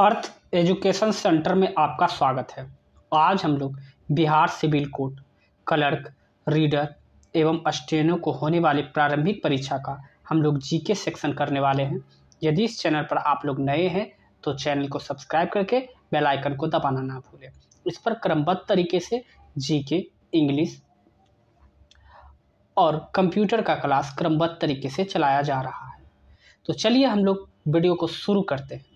अर्थ education centre में आपका स्वागत है आज हम लोग Bihar civil court clerk reader एवं अस्टेनो को होने वाले प्रारंभिक परीक्षा का हम लोग जीके सेक्शन करने वाले हैं यदि इस चैनल पर आप लोग नए हैं तो चैनल को सब्सक्राइब करके बेल आइकन को दबाना ना भूलें इस पर क्रमबद्ध तरीके से जीके इंग्लिश और कंप्यूटर का क्लास क्रमबद्ध तरीके से चलाया जा रहा है तो चलिए हम लोग वीडियो को शुरू करते हैं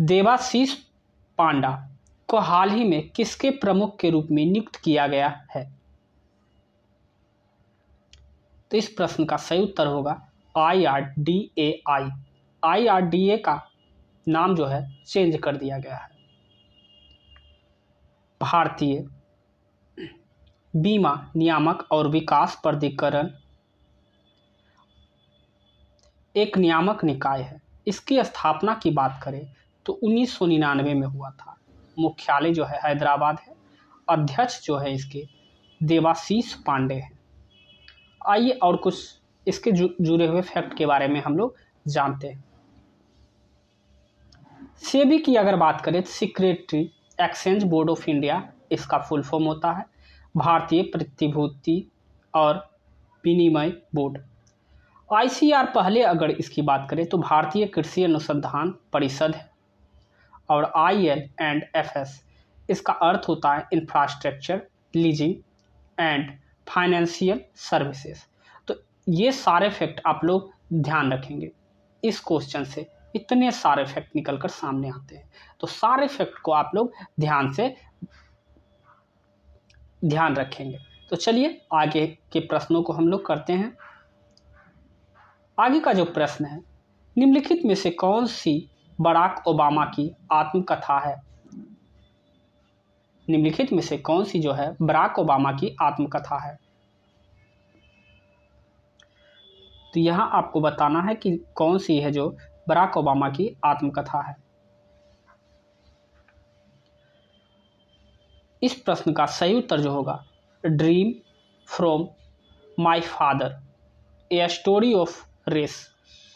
देवाशीष पांडा को हाल ही में किसके प्रमुख के रूप में नियुक्त किया गया है तो इस प्रश्न का सही उत्तर होगा I R D A I I R D A का नाम जो है चेंज कर दिया गया है भारतीय बीमा नियामक और विकास प्राधिकरण एक नियामक निकाय है इसकी स्थापना की बात करें तो 1999 में हुआ था मुख्यालय जो है हैदराबाद है अध्यक्ष जो है इसके देवाशीष पांडे हैं आइए और कुछ इसके जुड़े हुए फैक्ट के बारे में हम लोग जानते हैं सेबी की अगर बात करें तो secretary exchange board of India इसका फुल फॉर्म होता है भारतीय प्रतिभूति और विनिमय बोर्ड आईसीआर पहले अगर इसकी बात करें तो भारतीय कृषि अनुसंधान परिषद है और I L and F S इसका अर्थ होता है infrastructure leasing and financial services तो ये सारे फैक्ट आप लोग ध्यान रखेंगे इस क्वेश्चन से इतने सारे फैक्ट निकल कर सामने आते हैं तो सारे फैक्ट को आप लोग ध्यान से ध्यान रखेंगे तो चलिए आगे के प्रश्नों को हम लोग करते हैं आगे का जो प्रश्न है निम्नलिखित में से कौन सी बराक ओबामा की आत्मकथा है निम्नलिखित में से कौन सी जो है बराक ओबामा की आत्मकथा है तो यहां आपको बताना है कि कौन सी है जो बराक ओबामा की आत्मकथा है इस प्रश्न का सही उत्तर जो होगा dream from my father a story of race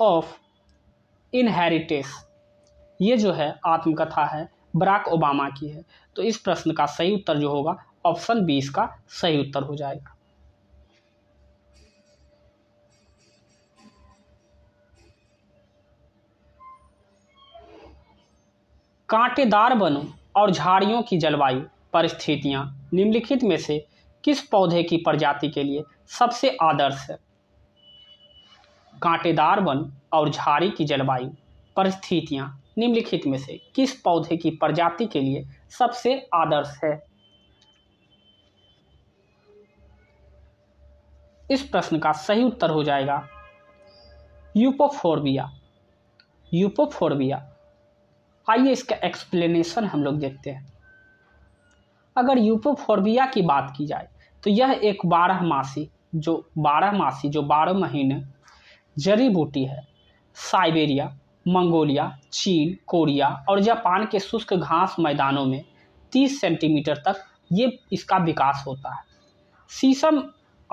of inheritance ये जो है आत्मकथा है बराक ओबामा की है तो इस प्रश्न का सही उत्तर जो होगा ऑप्शन बी इसका सही उत्तर हो जाएगा कांटेदार वनों और झाड़ियों की जलवायु परिस्थितियां निम्नलिखित में से किस पौधे की प्रजाति के लिए सबसे आदर्श है कांटेदार वन और झाड़ी की जलवायु परिस्थितियां निम्नलिखित में से किस पौधे की प्रजाति के लिए सबसे आदर्श है इस प्रश्न का सही उत्तर हो जाएगा यूपोफोर्बिया यूपोफोर्बिया आइए इसका एक्सप्लेनेशन हम लोग देखते हैं अगर यूपोफोर्बिया की बात की जाए तो यह एक बारह मासी जो बारह मासी जो बारह महीने जड़ी बूटी है साइबेरिया मंगोलिया चीन कोरिया और जापान के शुष्क घास मैदानों में 30 सेंटीमीटर तक ये इसका विकास होता है शीशम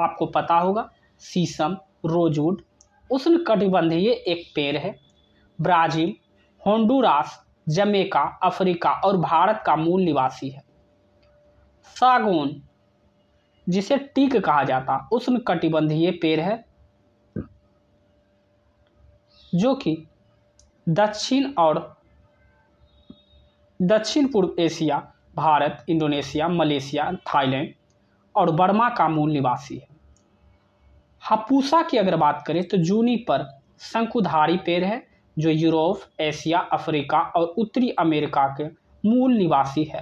आपको पता होगा शीशम रोजवुड उष्ण कटिबंधीय एक पेड़ है ब्राज़ील होंडुरास जमेका अफ्रीका और भारत का मूल निवासी है सागौन जिसे टीक कहा जाता उष्ण कटिबंधीय पेड़ है जो कि दक्षिण और दक्षिण पूर्व Asia Bharat Indonesia Malaysia Thailand और बर्मा का मूल निवासी है हापुसा की अगर बात करें तो जूनी पर शंकुधारी पेड़ है जो यूरोप एशिया अफ्रीका और उत्तरी अमेरिका के मूल निवासी है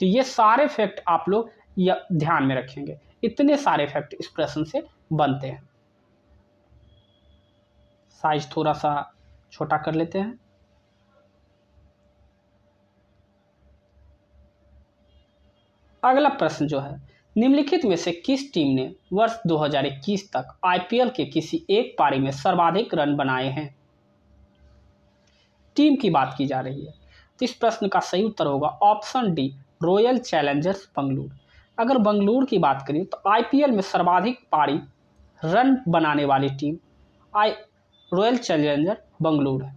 तो ये सारे फैक्ट आप लोग ध्यान में रखेंगे इतने सारे फैक्ट इस प्रश्न से बनते हैं साइज थोड़ा सा छोटा कर लेते हैं अगला प्रश्न जो है निम्नलिखित में से किस टीम ने वर्ष 2021 तक आईपीएल के किसी एक पारी में सर्वाधिक रन बनाए हैं टीम की बात की जा रही है तो इस प्रश्न का सही उत्तर होगा option D Royal Challengers Bangalore अगर बंगलूर की बात करें तो आईपीएल में सर्वाधिक पारी रन बनाने वाली टीम आई रॉयल चैलेंजर है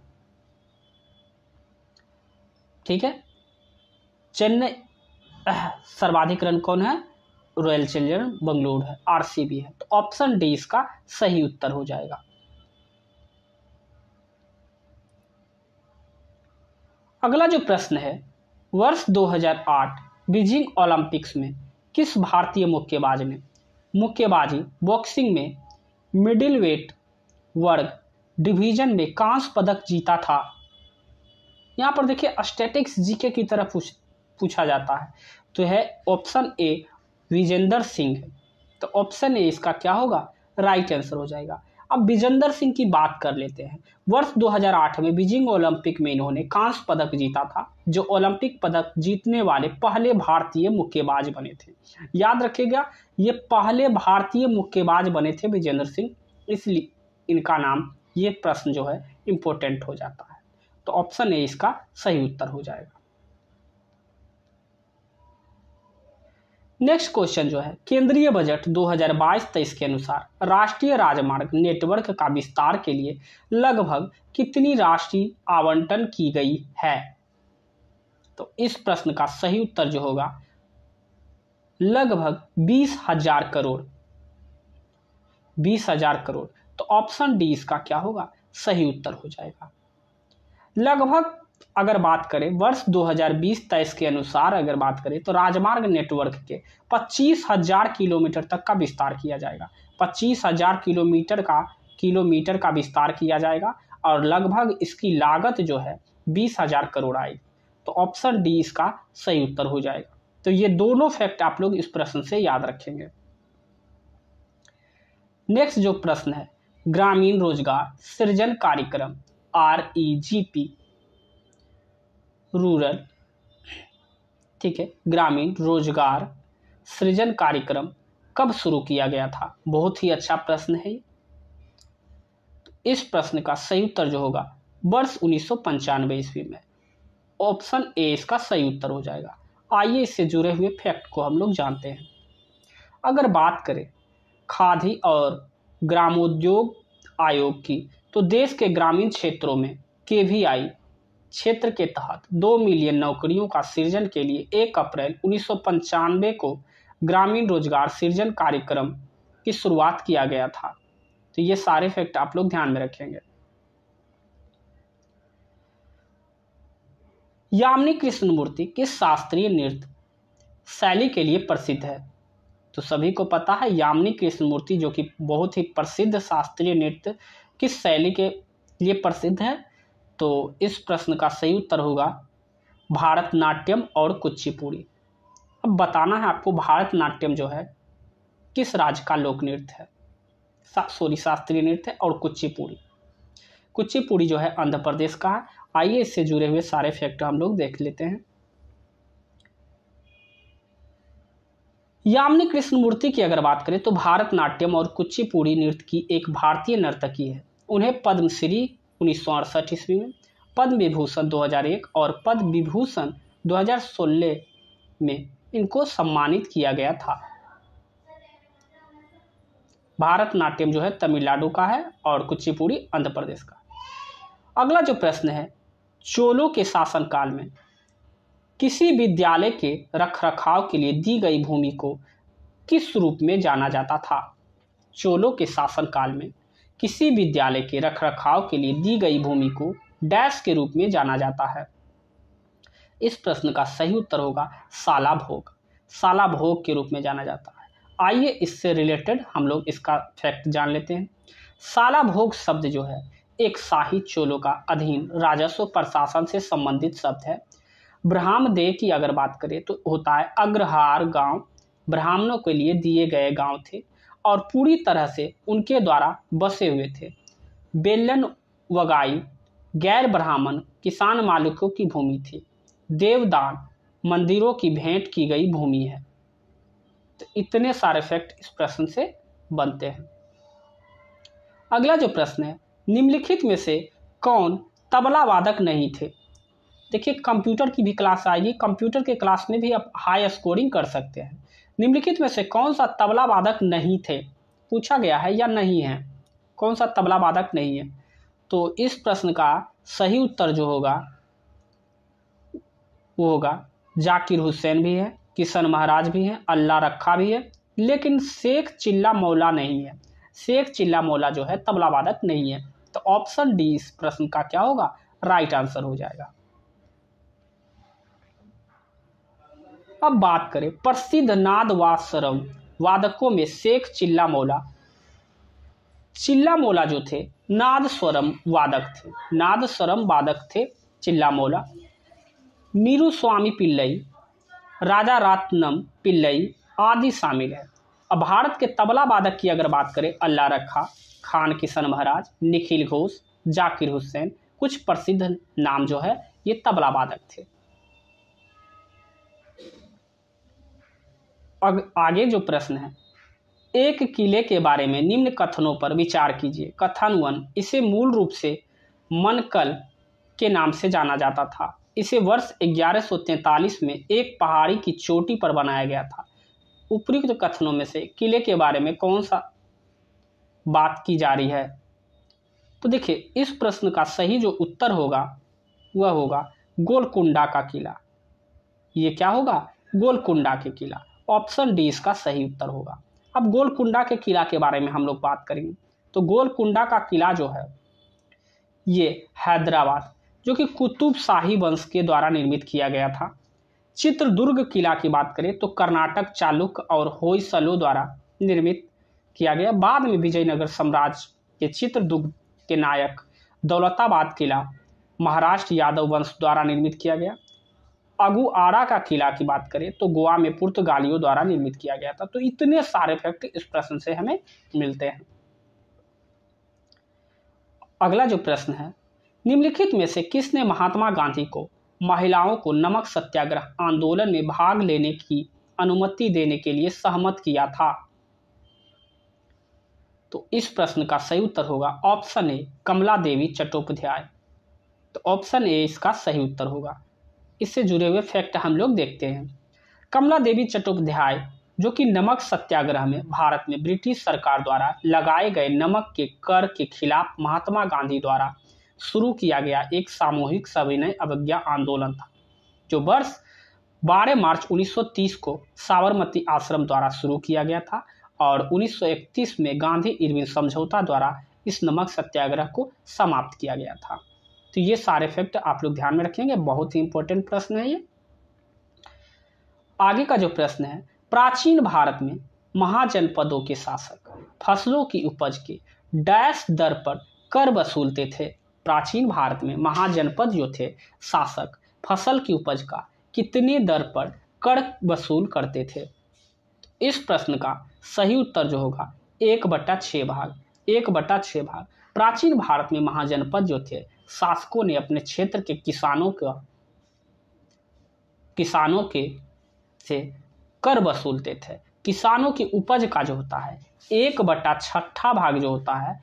ठीक है चेन्नई सर्वाधिक रन कौन है रॉयल चैलेंजर बंगलोर है आरसीबी है तो ऑप्शन डी इसका सही उत्तर हो जाएगा अगला जो प्रश्न है वर्ष 2008 बीजिंग ओलंपिक्स में किस भारतीय मुक्केबाज ने मुक्केबाजी बॉक्सिंग में मिडिल वेट वर्ग डिवीजन में कांस्य पदक जीता था यहाँ पर देखिए अस्टेटिक्स जीके की तरह पूछ पूछा जाता है तो है ऑप्शन ए विजेंदर सिंह तो ऑप्शन ए इसका क्या होगा राइट आंसर हो जाएगा अब विजेंद्र सिंह की बात कर लेते हैं वर्ष 2008 में बीजिंग ओलंपिक में इन्होंने कांस्य पदक जीता था जो ओलंपिक पदक जीतने वाले पहले भारतीय मुक्केबाज बने थे याद रखेगा ये पहले भारतीय मुक्केबाज बने थे विजेंद्र सिंह इसलिए इनका नाम ये प्रश्न जो है इम्पोर्टेंट हो जाता है तो ऑप्शन ए इसका सही उत्तर हो जाएगा नेक्स्ट क्वेश्चन जो है केंद्रीय बजट 2022-23 के अनुसार राष्ट्रीय राजमार्ग नेटवर्क का विस्तार के लिए लगभग कितनी राशि आवंटन की गई है तो इस प्रश्न का सही उत्तर जो होगा लगभग बीस हजार करोड़ बीस हजार करोड़ तो ऑप्शन डी इसका क्या होगा सही उत्तर हो जाएगा लगभग अगर बात करें वर्ष 2020 तेईस के अनुसार अगर बात करें तो राजमार्ग नेटवर्क के पच्चीस हजार किलोमीटर तक का विस्तार किया जाएगा पच्चीस हजार किलोमीटर का किलोमीटर का विस्तार किया जाएगा और लगभग इसकी लागत जो है बीस हजार करोड़ आएगी तो ऑप्शन डी इसका सही उत्तर हो जाएगा तो ये दोनों फैक्ट आप लोग इस प्रश्न से याद रखेंगे नेक्स्ट जो प्रश्न है ग्रामीण रोजगार सृजन कार्यक्रम R E G P rural ठीक है ग्रामीण रोजगार सृजन कार्यक्रम कब शुरू किया गया था बहुत ही अच्छा प्रश्न है तो इस प्रश्न का सही उत्तर जो होगा वर्ष उन्नीस ईस्वी में ऑप्शन ए इसका सही उत्तर हो जाएगा आइए इससे जुड़े हुए फैक्ट को हम लोग जानते हैं अगर बात करें खादी और ग्रामोद्योग आयोग की तो देश के ग्रामीण क्षेत्रों में के वी आई क्षेत्र के तहत दो मिलियन नौकरियों का सृजन के लिए एक अप्रैल उन्नीस को ग्रामीण रोजगार सृजन कार्यक्रम की शुरुआत किया गया था तो ये सारे फैक्ट आप लोग ध्यान में रखेंगे यामिनी कृष्णमूर्ति किस शास्त्रीय नृत्य शैली के लिए प्रसिद्ध है तो सभी को पता है यामिनी कृष्ण मूर्ति जो कि बहुत ही प्रसिद्ध शास्त्रीय नृत्य किस शैली के लिए प्रसिद्ध है तो इस प्रश्न का सही उत्तर होगा भारतनाट्यम और कुचिपुड़ी अब बताना है आपको भारतनाट्यम जो है किस राज्य का लोक नृत्य है सा, सॉरी शास्त्रीय नृत्य और कुचिपुड़ी कुचिपुड़ी जो है आंध्र प्रदेश का है आइए इससे जुड़े हुए सारे फैक्टर हम लोग देख लेते हैं यामिनी कृष्णमूर्ति की अगर बात करें तो भारतनाट्यम और कुचिपुड़ी नृत्य की एक भारतीय नर्तकी है उन्हें पद्मश्री उन्नीस सौ अड़सठ ईस्वी में पद्म विभूषण 2001 और पद्म विभूषण 2016 में इनको सम्मानित किया गया था भारतनाट्यम जो है तमिलनाडु का है और कुचिपुड़ी आंध्र प्रदेश का अगला जो प्रश्न है चोलों के शासनकाल में किसी विद्यालय के रखरखाव के लिए दी गई भूमि को किस रूप में जाना जाता था चोलों के शासनकाल में किसी विद्यालय के रखरखाव के लिए दी गई भूमि को डैश के रूप में जाना जाता है इस प्रश्न का सही उत्तर होगा साला भोग साला भोग के रूप में जाना जाता है आइए इससे रिलेटेड हम लोग इसका फैक्ट जान लेते हैं साला भोग शब्द जो है एक शाही चोलों का अधीन राजस्व प्रशासन से संबंधित शब्द है ब्रह्मदेह की अगर बात करें तो होता है अग्रहार गांव ब्राह्मणों के लिए दिए गए गांव थे और पूरी तरह से उनके द्वारा बसे हुए थे बेलन वगाई गैर ब्राह्मण किसान मालिकों की भूमि थी देवदान मंदिरों की भेंट की गई भूमि है तो इतने सारे फैक्ट इस प्रश्न से बनते हैं अगला जो प्रश्न है निम्नलिखित में से कौन तबला वादक नहीं थे देखिए कंप्यूटर की भी क्लास आएगी कंप्यूटर के क्लास में भी आप हाई स्कोरिंग कर सकते हैं निम्नलिखित में से कौन सा तबला वादक नहीं थे पूछा गया है या नहीं है कौन सा तबला वादक नहीं है तो इस प्रश्न का सही उत्तर जो होगा वो होगा जाकिर हुसैन भी है किशन महाराज भी हैं अल्लाह रखा भी है लेकिन शेख चिल्ला मौला नहीं है शेख चिल्ला मौला जो है तबला वादक नहीं है तो ऑप्शन डी इस प्रश्न का क्या होगा राइट आंसर हो जाएगा अब बात करें प्रसिद्ध नाद वासरम वादकों में शेख चिल्ला मौला चिल्ला मौला जो थे नाद स्वरम वादक थे नाद स्वरम वादक थे चिल्ला मौला मीरू स्वामी पिल्लई राजा रत्नम पिल्लई आदि शामिल है अब भारत के तबला वादक की अगर बात करें अल्लाह रखा खान किशन महाराज निखिल घोष जाकिर हुसैन कुछ प्रसिद्ध नाम जो है ये तबला वादक थे अब आगे जो प्रश्न है एक किले के बारे में निम्न कथनों पर विचार कीजिए कथन वन इसे मूल रूप से मनकल के नाम से जाना जाता था इसे वर्ष ग्यारह में एक पहाड़ी की चोटी पर बनाया गया था उपयुक्त कथनों में से किले के बारे में कौन सा बात की जा रही है तो देखिए इस प्रश्न का सही जो उत्तर होगा वह होगा गोलकुंडा का किला ये क्या होगा गोलकुंडा के किला ऑप्शन डी इसका सही उत्तर होगा अब गोलकुंडा के किला के बारे में हम लोग बात करेंगे तो गोलकुंडा का किला जो है ये हैदराबाद जो कि कुतुब शाही वंश के द्वारा निर्मित किया गया था चित्रदुर्ग किला की बात करें तो कर्नाटक चालुक्य और होयसलो द्वारा निर्मित किया गया बाद में विजयनगर साम्राज्य के चित्रदुर्ग के नायक दौलताबाद किला महाराष्ट्र यादव वंश द्वारा निर्मित किया गया अगुआरा का किला की बात करें तो गोवा में पुर्तगालियों द्वारा निर्मित किया गया था तो इतने सारे फैक्ट इस प्रश्न से हमें मिलते हैं अगला जो प्रश्न है निम्नलिखित में से किसने महात्मा गांधी को महिलाओं को नमक सत्याग्रह आंदोलन में भाग लेने की अनुमति देने के लिए सहमत किया था तो इस प्रश्न का सही उत्तर होगा ऑप्शन ए कमला देवी चट्टोपाध्याय तो ऑप्शन ए इसका सही उत्तर होगा इससे जुड़े हुए फैक्ट हम लोग देखते हैं कमला देवी चट्टोपाध्याय जो कि नमक सत्याग्रह में भारत में ब्रिटिश सरकार द्वारा लगाए गए नमक के कर के खिलाफ महात्मा गांधी द्वारा शुरू किया गया एक सामूहिक सविनय अवज्ञा आंदोलन था जो वर्ष 12 मार्च 1930 को साबरमती आश्रम द्वारा शुरू किया गया था और 1931 में गांधी इरविन समझौता द्वारा इस नमक सत्याग्रह को समाप्त किया गया था तो ये सारे फैक्ट आप लोग ध्यान में रखेंगे बहुत ही इंपॉर्टेंट प्रश्न है ये आगे का जो प्रश्न है प्राचीन भारत में महाजनपदों के शासक फसलों की उपज के डैश दर पर कर वसूलते थे प्राचीन भारत में महाजनपद जो थे शासक फसल की उपज का कितने दर पर कर वसूल करते थे इस प्रश्न का सही उत्तर जो होगा एक बट्टा छः भाग एक बट्टा छः भाग प्राचीन भारत में महाजनपद जो थे शासकों ने अपने क्षेत्र के किसानों का किसानों के से कर वसूलते थे किसानों की उपज का जो होता है एक बटा छठा भाग जो होता है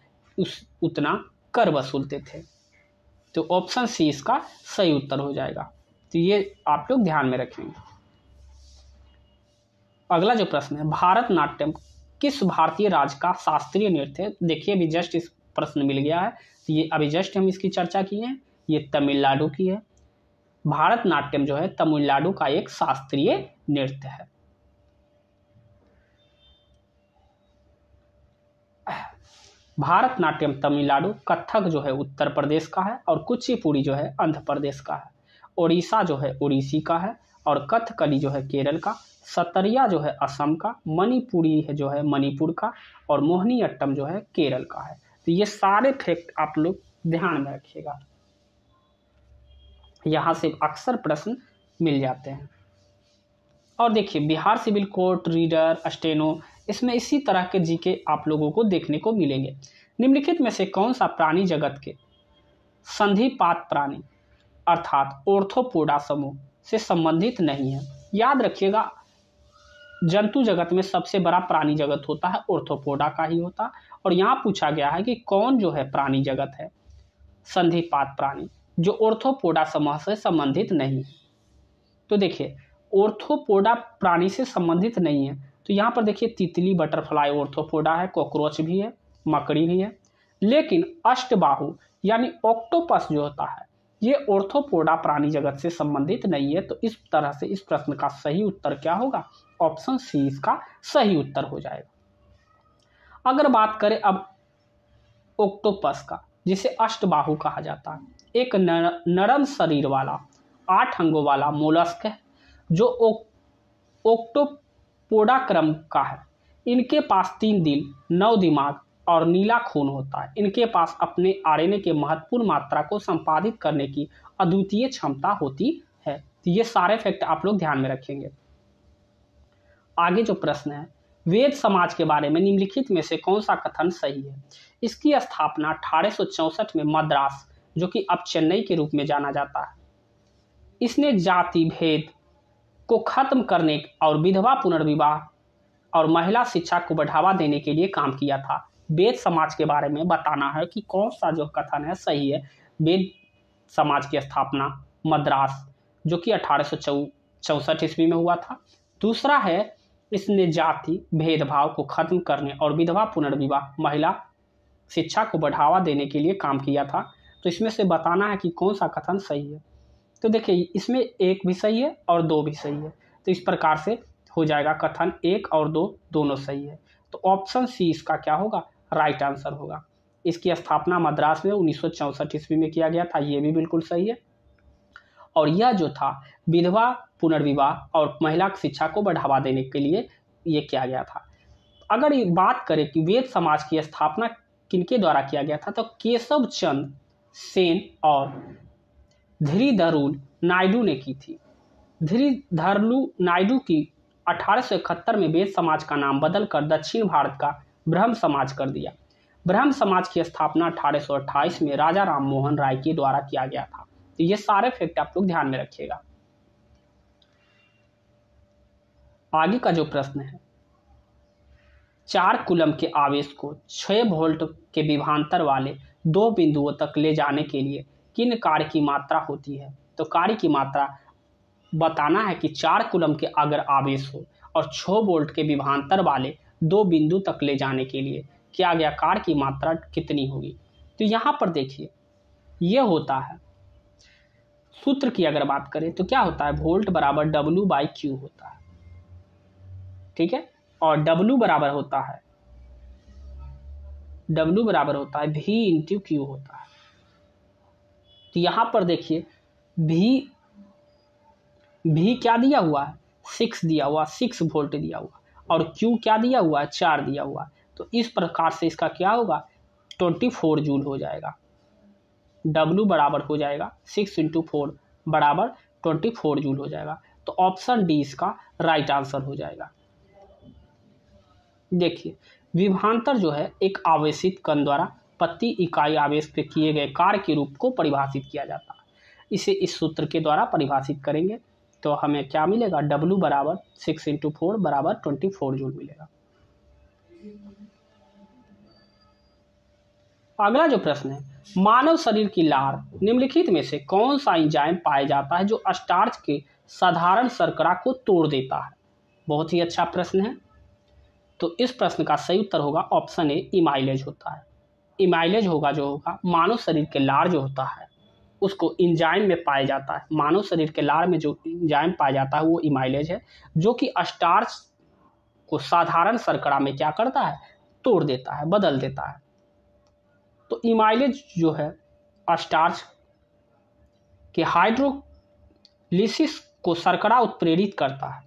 उस उतना कर वसूलते थे तो ऑप्शन सी इसका सही उत्तर हो जाएगा तो ये आप लोग ध्यान में रखेंगे अगला जो प्रश्न है भारत नाट्यम किस भारतीय राज्य का शास्त्रीय नृत्य देखिए भी जस्ट इस प्रश्न मिल गया है तो ये अभी जस्ट हम इसकी चर्चा किए हैं ये तमिलनाडु की है भारतनाट्यम जो है तमिलनाडु का एक शास्त्रीय नृत्य है भारतनाट्यम तमिलनाडु कथक जो है उत्तर प्रदेश का है और कुचिपुड़ी जो है आंध्र प्रदेश का है उड़ीसा जो है उड़ीसी का है और कथकली जो है केरल का सतरिया जो है असम का मणिपुरी है जो है मणिपुर का और मोहनी अट्टम जो है केरल का है तो ये सारे फैक्ट आप लोग ध्यान में रखिएगा यहाँ से अक्सर प्रश्न मिल जाते हैं और देखिए Bihar civil court reader steno इसमें इसी तरह के जीके आप लोगों को देखने को मिलेंगे निम्नलिखित में से कौन सा प्राणी जगत के संधिपात प्राणी अर्थात ओर्थोपोडा समूह से संबंधित नहीं है याद रखिएगा जंतु जगत में सबसे बड़ा प्राणी जगत होता है ओर्थोपोडा का ही होता और यहाँ पूछा गया है कि कौन जो है प्राणी जगत है संधिपात प्राणी जो ओर्थोपोडा समूह से संबंधित नहीं है तो देखिए ओर्थोपोडा प्राणी से संबंधित नहीं है तो यहाँ पर देखिए तितली बटरफ्लाई ओर्थोपोडा है कॉकरोच भी है मकड़ी भी है लेकिन अष्टबाहु यानी ऑक्टोपस जो होता है ये ऑर्थोपोडा प्राणी जगत से संबंधित नहीं है तो इस तरह से इस प्रश्न का सही उत्तर क्या होगा ऑप्शन सी इसका सही उत्तर हो जाएगा अगर बात करें अब ओक्टोपस का जिसे अष्टबाहु कहा जाता है एक नर, नरम शरीर वाला आठ अंगों वाला मोलस्क है जो ओक्टोपोडा क्रम का है इनके पास तीन दिल नौ दिमाग और नीला खून होता है इनके पास अपने आर के महत्वपूर्ण मात्रा को संपादित करने की अद्वितीय क्षमता होती है तो ये सारे फैक्ट आप लोग ध्यान में रखेंगे आगे जो प्रश्न है वेद समाज के बारे में निम्नलिखित में से कौन सा कथन सही है इसकी स्थापना अठारह में मद्रास जो कि अब चेन्नई के रूप में जाना जाता है इसने जाति भेद को खत्म करने और विधवा पुनर्विवाह और महिला शिक्षा को बढ़ावा देने के लिए काम किया था वेद समाज के बारे में बताना है कि कौन सा जो कथन है सही है वेद समाज की स्थापना मद्रास जो कि अठारह चौसठ ईस्वी में हुआ था दूसरा है इसने जाति भेदभाव को खत्म करने और विधवा पुनर्विवाह महिला शिक्षा को बढ़ावा देने के लिए काम किया था तो इसमें से बताना है कि कौन सा कथन सही है तो देखिए इसमें एक भी सही है और दो भी सही है तो इस प्रकार से हो जाएगा कथन एक और दो दोनों सही है तो ऑप्शन सी इसका क्या होगा राइट आंसर होगा इसकी स्थापना मद्रास में उन्नीस ईस्वी में किया गया था ये भी बिल्कुल सही है और यह जो था विधवा पुनर्विवाह और महिला शिक्षा को बढ़ावा देने के लिए ये किया गया था अगर बात करें कि वेद समाज की स्थापना किनके द्वारा किया गया था तो केशव चंद सेन और धरुल नायडू ने की थी धरलू नायडू की अठारह में वेद समाज का नाम बदलकर दक्षिण भारत का ब्रह्म समाज कर दिया ब्रह्म समाज की स्थापना अट्ठाईस में राजा राम मोहन राय के द्वारा किया गया था तो ये सारे फैक्ट आप लोग ध्यान में रखिएगा आगे का जो प्रश्न है चार कुलम के आवेश को छह वोल्ट के विभांतर वाले दो बिंदुओं तक ले जाने के लिए किन कार्य की मात्रा होती है तो कार्य की मात्रा बताना है कि चार कुलम के अगर आवेश हो और छह वोल्ट के विभांतर वाले दो बिंदु तक ले जाने के लिए किया गया कार्य की मात्रा कितनी होगी तो यहाँ पर देखिए यह होता है सूत्र की अगर बात करें तो क्या होता है वोल्ट बराबर डब्लू बाई क्यू होता है ठीक है और डब्लू बराबर होता है डब्लू बराबर होता है भी इंटू क्यू होता है तो यहां पर देखिए भी भी क्या दिया हुआ है सिक्स दिया हुआ सिक्स वोल्ट दिया हुआ और क्यू क्या दिया हुआ है चार दिया हुआ है तो इस प्रकार से इसका क्या होगा ट्वेंटी फोर जूल हो जाएगा डब्लू बराबर हो जाएगा सिक्स इंटू फोर बराबर ट्वेंटी फोर जूल हो जाएगा तो ऑप्शन डी इसका राइट आंसर हो जाएगा देखिए विभांतर जो है एक आवेशित कण द्वारा प्रति इकाई आवेश पे किए गए कार्य के रूप को परिभाषित किया जाता है इसे इस सूत्र के द्वारा परिभाषित करेंगे तो हमें क्या मिलेगा W बराबर सिक्स इंटू फोर बराबर ट्वेंटी फोर जूल मिलेगा अगला जो प्रश्न है मानव शरीर की लार निम्नलिखित में से कौन सा इंजाइम पाया जाता है जो स्टार्च के साधारण सरकरा को तोड़ देता है बहुत ही अच्छा प्रश्न है तो इस प्रश्न का सही उत्तर होगा ऑप्शन ए इमाइलेज होता है इमाइलेज होगा जो होगा मानव शरीर के लार जो होता है उसको इंजाइम में पाया जाता है मानव शरीर के लार में जो इंजाइम पाया जाता है वो इमाइलेज है जो कि स्टार्च को साधारण सरकड़ा में क्या करता है तोड़ देता है बदल देता है तो इमाइलेज जो है स्टार्च के हाइड्रोलिसिस को सरकड़ा उत्प्रेरित करता है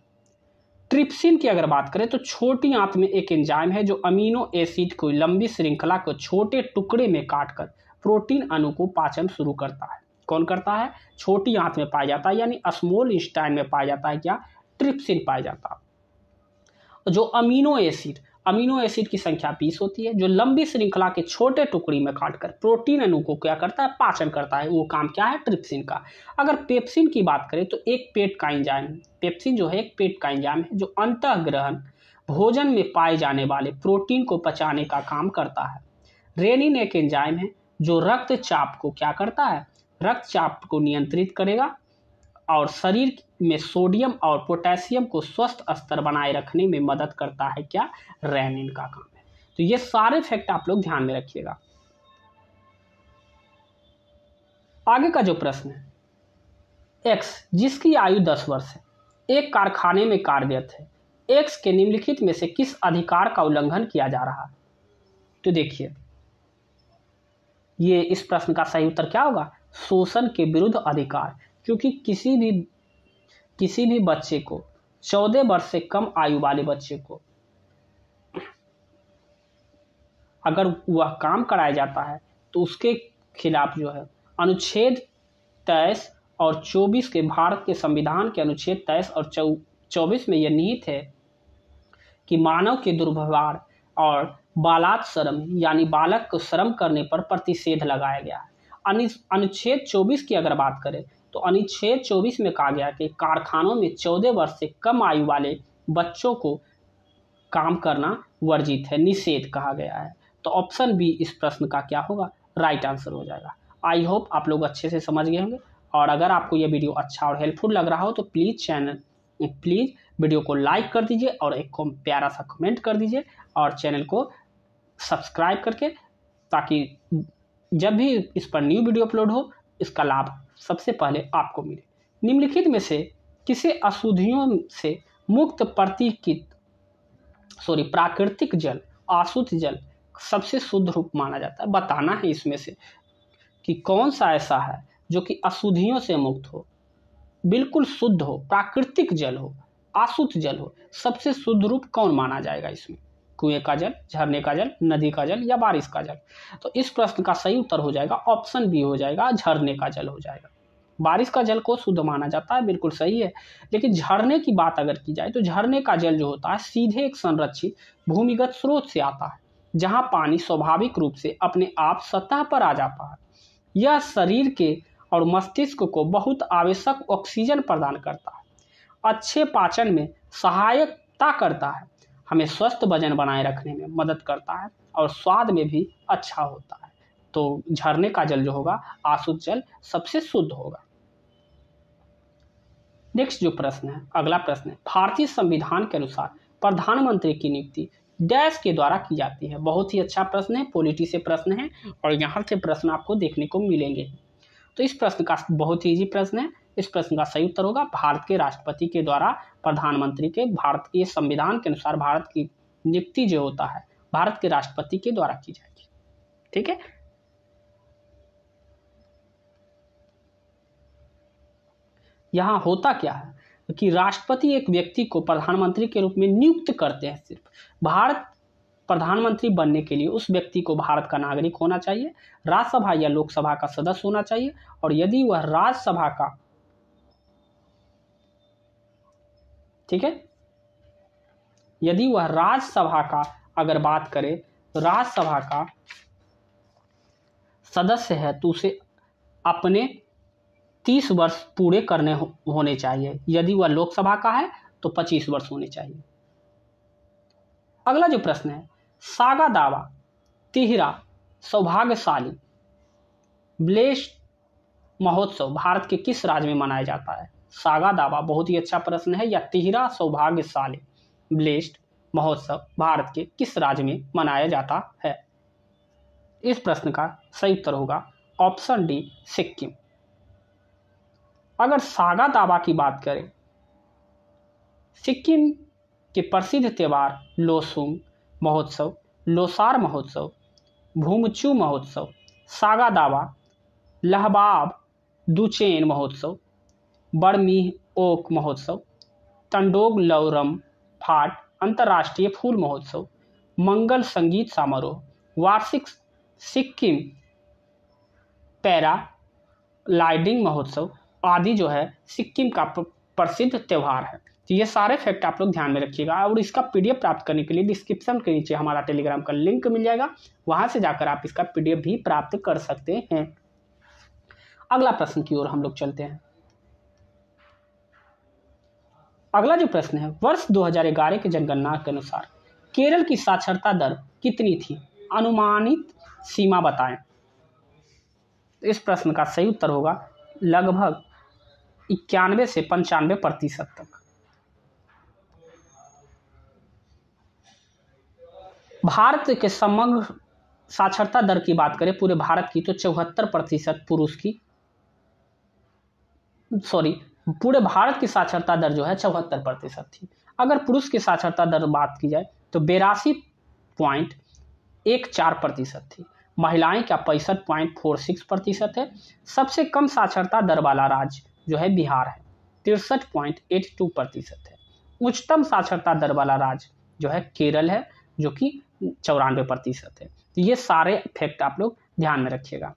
ट्रिप्सिन की अगर बात करें तो छोटी आंत में एक एंजाइम है जो अमीनो एसिड को लंबी श्रृंखला को छोटे टुकड़े में काटकर प्रोटीन अणु को पाचन शुरू करता है कौन करता है छोटी आंत में पाया जाता है यानी स्मॉल इंस्टाइन में पाया जाता है क्या ट्रिप्सिन पाया जाता है जो अमीनो एसिड अमीनो एसिड की संख्या बीस होती है जो लंबी श्रृंखला के छोटे टुकड़ी में काटकर प्रोटीन अणु को क्या करता है पाचन करता है वो काम क्या है ट्रिप्सिन का अगर पेप्सिन की बात करें तो एक पेट का इंजाम पेप्सिन जो है एक पेट का इंजाम है जो अंत ग्रहण भोजन में पाए जाने वाले प्रोटीन को पचाने का काम करता है रेनिन एक एंजाइम है जो रक्तचाप को क्या करता है रक्तचाप को नियंत्रित करेगा और शरीर में सोडियम और पोटेशियम को स्वस्थ स्तर बनाए रखने में मदद करता है क्या रैनिन का काम है तो ये सारे फैक्ट आप लोग ध्यान में रखिएगा आगे का जो प्रश्न है एक्स जिसकी आयु दस वर्ष है एक कारखाने में कार्यरत है एक्स के निम्नलिखित में से किस अधिकार का उल्लंघन किया जा रहा है तो देखिए ये इस प्रश्न का सही उत्तर क्या होगा शोषण के विरुद्ध अधिकार क्योंकि किसी भी किसी भी बच्चे को चौदह वर्ष से कम आयु वाले बच्चे को अगर वह काम कराया जाता है तो उसके खिलाफ जो है अनुच्छेद तेईस और चौबीस के भारत के संविधान के अनुच्छेद तेईस और चौबीस में यह निहित है कि मानव के दुर्व्यवहार और बालात शर्म यानी बालक को शर्म करने पर प्रतिषेध लगाया गया है अनुच्छेद 24 की अगर बात करें तो अनुच्छेद 24 में कहा गया कि कारखानों में 14 वर्ष से कम आयु वाले बच्चों को काम करना वर्जित है निषेध कहा गया है तो ऑप्शन बी इस प्रश्न का क्या होगा राइट आंसर हो जाएगा आई होप आप लोग अच्छे से समझ गए होंगे और अगर आपको यह वीडियो अच्छा और हेल्पफुल लग रहा हो तो प्लीज़ चैनल प्लीज़ वीडियो को लाइक कर दीजिए और एक प्यारा सा कमेंट कर दीजिए और चैनल को सब्सक्राइब करके ताकि जब भी इस पर न्यू वीडियो अपलोड हो इसका लाभ सबसे पहले आपको मिले निम्नलिखित में से किसे अशुद्धियों से मुक्त प्रतीकित सॉरी प्राकृतिक जल आशुद्ध जल सबसे शुद्ध रूप माना जाता है बताना है इसमें से कि कौन सा ऐसा है जो कि अशुद्धियों से मुक्त हो बिल्कुल शुद्ध हो प्राकृतिक जल हो आशुद्ध जल हो सबसे शुद्ध रूप कौन माना जाएगा इसमें कुएं का जल झरने का जल नदी का जल या बारिश का जल तो इस प्रश्न का सही उत्तर हो जाएगा ऑप्शन बी हो जाएगा झरने का जल हो जाएगा बारिश का जल को शुद्ध माना जाता है बिल्कुल सही है लेकिन झरने की बात अगर की जाए तो झरने का जल जो होता है सीधे एक संरक्षित भूमिगत स्रोत से आता है जहाँ पानी स्वाभाविक रूप से अपने आप सतह पर आ जाता है यह शरीर के और मस्तिष्क को बहुत आवश्यक ऑक्सीजन प्रदान करता है अच्छे पाचन में सहायकता करता है हमें स्वस्थ वजन बनाए रखने में मदद करता है और स्वाद में भी अच्छा होता है तो झरने का जल जो होगा आसुत जल सबसे शुद्ध होगा नेक्स्ट जो प्रश्न है अगला प्रश्न है भारतीय संविधान के अनुसार प्रधानमंत्री की नियुक्ति डैश के द्वारा की जाती है बहुत ही अच्छा प्रश्न है पॉलिटी से प्रश्न है और यहाँ से प्रश्न आपको देखने को मिलेंगे तो इस प्रश्न का बहुत ही ईजी प्रश्न है इस प्रश्न का सही उत्तर होगा भारत के राष्ट्रपति के द्वारा प्रधानमंत्री के भारत के संविधान के अनुसार भारत की नियुक्ति जो होता है भारत के राष्ट्रपति के द्वारा की जाएगी ठीक है यहां होता क्या है कि राष्ट्रपति एक व्यक्ति को प्रधानमंत्री के रूप में नियुक्त करते हैं सिर्फ भारत प्रधानमंत्री बनने के लिए उस व्यक्ति को भारत का नागरिक होना चाहिए राज्यसभा या लोकसभा का सदस्य होना चाहिए और यदि वह राज्यसभा का ठीक है यदि वह राज्यसभा का अगर बात करें तो राज्यसभा का सदस्य है तो उसे अपने तीस वर्ष पूरे करने हो, होने चाहिए यदि वह लोकसभा का है तो पच्चीस वर्ष होने चाहिए अगला जो प्रश्न है सागा दावा तिहरा सौभाग्यशाली ब्लेश महोत्सव भारत के किस राज्य में मनाया जाता है सागा दावा बहुत ही अच्छा प्रश्न है या तिहरा सौभाग्यशाली ब्लेस्ट महोत्सव भारत के किस राज्य में मनाया जाता है इस प्रश्न का सही उत्तर होगा ऑप्शन डी सिक्किम अगर सागा दावा की बात करें सिक्किम के प्रसिद्ध त्यौहार लोसुंग महोत्सव लोसार महोत्सव भूमचू महोत्सव सागा दावा लहबाब दुचेन महोत्सव बड़मी ओक महोत्सव लौरम फाट अंतर्राष्ट्रीय फूल महोत्सव मंगल संगीत समारोह वार्षिक सिक्किम पैरा लाइडिंग महोत्सव आदि जो है सिक्किम का प्रसिद्ध त्यौहार है तो ये सारे फैक्ट आप लोग ध्यान में रखिएगा और इसका पीडीएफ प्राप्त करने के लिए डिस्क्रिप्शन के नीचे हमारा टेलीग्राम का लिंक मिल जाएगा वहाँ से जाकर आप इसका पीडीएफ भी प्राप्त कर सकते हैं अगला प्रश्न की ओर हम लोग चलते हैं अगला जो प्रश्न है वर्ष 2011 के जनगणना के अनुसार केरल की साक्षरता दर कितनी थी अनुमानित सीमा बताएं तो इस प्रश्न का सही उत्तर होगा लगभग इक्यानवे से पंचानवे प्रतिशत तक भारत के समग्र साक्षरता दर की बात करें पूरे भारत की तो चौहत्तर प्रतिशत पुरुष की सॉरी पूरे भारत की साक्षरता दर जो है चौहत्तर प्रतिशत थी अगर पुरुष की साक्षरता दर बात की जाए तो बेरासी पॉइंट एक चार प्रतिशत थी महिलाएं का पैंसठ पॉइंट फोर सिक्स प्रतिशत है सबसे कम साक्षरता दर वाला राज्य जो है बिहार है तिरसठ पॉइंट एट टू प्रतिशत है उच्चतम साक्षरता दर वाला राज्य जो है केरल है जो कि चौरानवे प्रतिशत है तो ये सारे फैक्ट आप लोग ध्यान में रखिएगा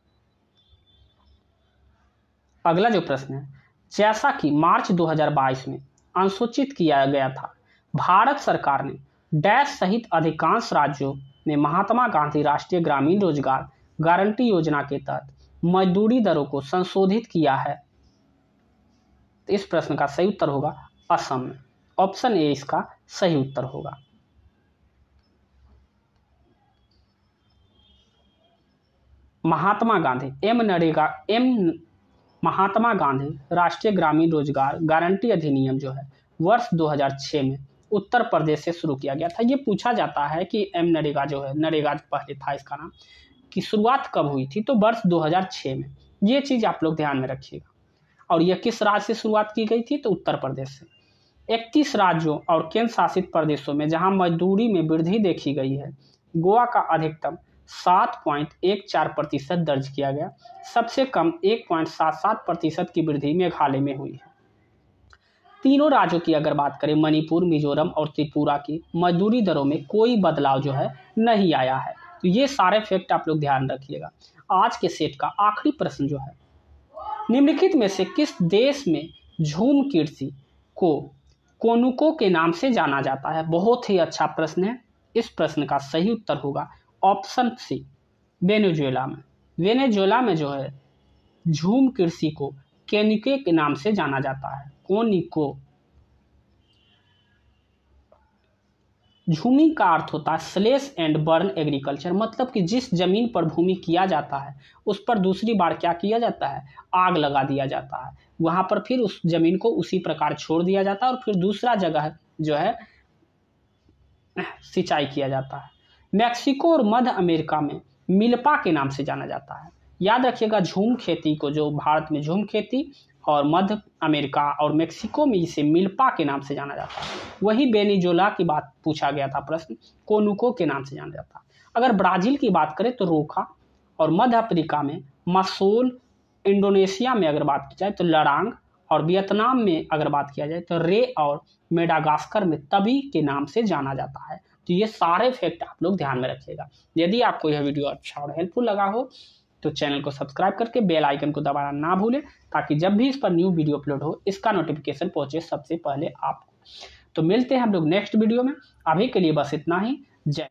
अगला जो प्रश्न है जैसा कि मार्च 2022 में अनुसूचित किया गया था भारत सरकार ने डैश सहित अधिकांश राज्यों में महात्मा गांधी राष्ट्रीय ग्रामीण रोजगार गारंटी योजना के तहत मजदूरी दरों को संशोधित किया है तो इस प्रश्न का सही उत्तर होगा असम में ऑप्शन ए इसका सही उत्तर होगा महात्मा गांधी एम नरेगा एम महात्मा गांधी राष्ट्रीय ग्रामीण रोजगार गारंटी अधिनियम जो है वर्ष 2006 में उत्तर प्रदेश से शुरू किया गया था ये पूछा जाता है कि एम नरेगा जो है नरेगा पहले था इसका नाम की शुरुआत कब हुई थी तो वर्ष 2006 में ये चीज़ आप लोग ध्यान में रखिएगा और यह किस राज्य से शुरुआत की गई थी तो उत्तर प्रदेश से इकतीस राज्यों और केंद्र शासित प्रदेशों में जहां मजदूरी में वृद्धि देखी गई है गोवा का अधिकतम सात पॉइंट एक चार प्रतिशत दर्ज किया गया सबसे कम एक पॉइंट सात सात प्रतिशत की वृद्धि मेघालय में हुई है तीनों राज्यों की अगर बात करें मणिपुर मिजोरम और त्रिपुरा की मजदूरी दरों में कोई बदलाव जो है नहीं आया है तो ये सारे फैक्ट आप लोग ध्यान रखिएगा आज के सेट का आखिरी प्रश्न जो है निम्नलिखित में से किस देश में झूम कृषि को कोनुको के नाम से जाना जाता है बहुत ही अच्छा प्रश्न है इस प्रश्न का सही उत्तर होगा ऑप्शन सी वेनेजुएला में वेनेजुएला में जो है झूम कृषि को केनिके के नाम से जाना जाता है कोनिको झूमी का अर्थ होता है स्लेस एंड बर्न एग्रीकल्चर मतलब कि जिस जमीन पर भूमि किया जाता है उस पर दूसरी बार क्या किया जाता है आग लगा दिया जाता है वहां पर फिर उस जमीन को उसी प्रकार छोड़ दिया जाता है और फिर दूसरा जगह जो है सिंचाई किया जाता है मैक्सिको और मध्य अमेरिका में मिल्पा के नाम से जाना जाता है याद रखिएगा झूम खेती को जो भारत में झूम खेती और मध्य अमेरिका और मेक्सिको में इसे मिल्पा के नाम से जाना जाता है वही बेनीजोला की बात पूछा गया था प्रश्न कोनुको के नाम से जाना जाता है अगर ब्राज़ील की बात करें तो रोखा और मध्य अफ्रीका में मसोल इंडोनेशिया में अगर बात की जाए तो लड़ांग और वियतनाम में अगर बात किया जाए तो रे और मेडागास्कर में तभी के नाम से जाना जाता है तो ये सारे फैक्ट आप लोग ध्यान में रखिएगा यदि आपको यह वीडियो अच्छा और हेल्पफुल लगा हो तो चैनल को सब्सक्राइब करके बेल आइकन को दबाना ना भूलें ताकि जब भी इस पर न्यू वीडियो अपलोड हो इसका नोटिफिकेशन पहुंचे सबसे पहले आपको तो मिलते हैं हम लोग नेक्स्ट वीडियो में अभी के लिए बस इतना ही जय